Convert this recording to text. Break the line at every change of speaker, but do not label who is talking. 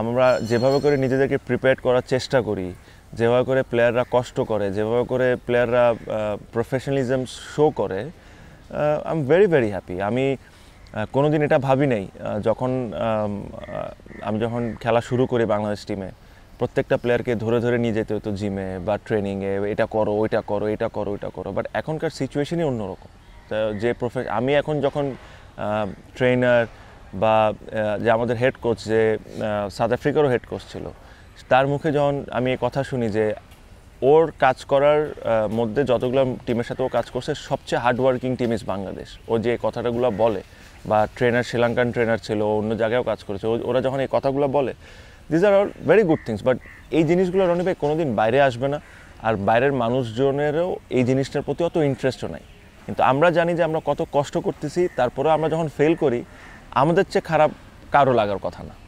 আমরা যেভাবে করে নিজেদেরকে প্রিপেয়ার করার চেষ্টা করি যেভাবে করে প্লেয়াররা কষ্ট করে যেভাবে করে প্লেয়াররা প্রফেশনালিজম শো করে I am very very happy আমি কোনো দিন এটা ভাবি নাই যখন আমি যখন খেলা শুরু করি বাংলাদেশ টিমে প্রত্যেকটা প্লেয়ারকে ধরে ধরে নিয়ে যেতে হতো জিমে বা ট্রেনিংয়ে এটা করো ওইটা করো এটা করো ওইটা করো বাট এখনকার সিচুয়েশনই অন্যরকম যে প্রফে আমি এখন যখন ট্রেনার বা যে আমাদের হেড কোচ যে সাউথ আফ্রিকারও হেড কোচ ছিল তার মুখে যখন আমি এ কথা শুনি যে ওর কাজ করার মধ্যে যতগুলো টিমের সাথে ও কাজ করছে সবচেয়ে হার্ডওয়ার্কিং টিম ইজ বাংলাদেশ ও যে কথাটাগুলো বলে বা ট্রেনার শ্রীলঙ্কান ট্রেনার ছিল অন্য জায়গায়ও কাজ করেছে ওরা যখন এই কথাগুলো বলে these are all very good things but এই জিনিসগুলো রনি ভাই কোনোদিন বাইরে আসবে না আর বাইরের মানুষজনেরও এই জিনিসটার প্রতি অত ইন্টারেস্টও নাই কিন্তু আমরা জানি যে আমরা কত কষ্ট করতেছি তারপরেও আমরা যখন ফেল করি আমাদের চেয়ে খারাপ কারো লাগার কথা না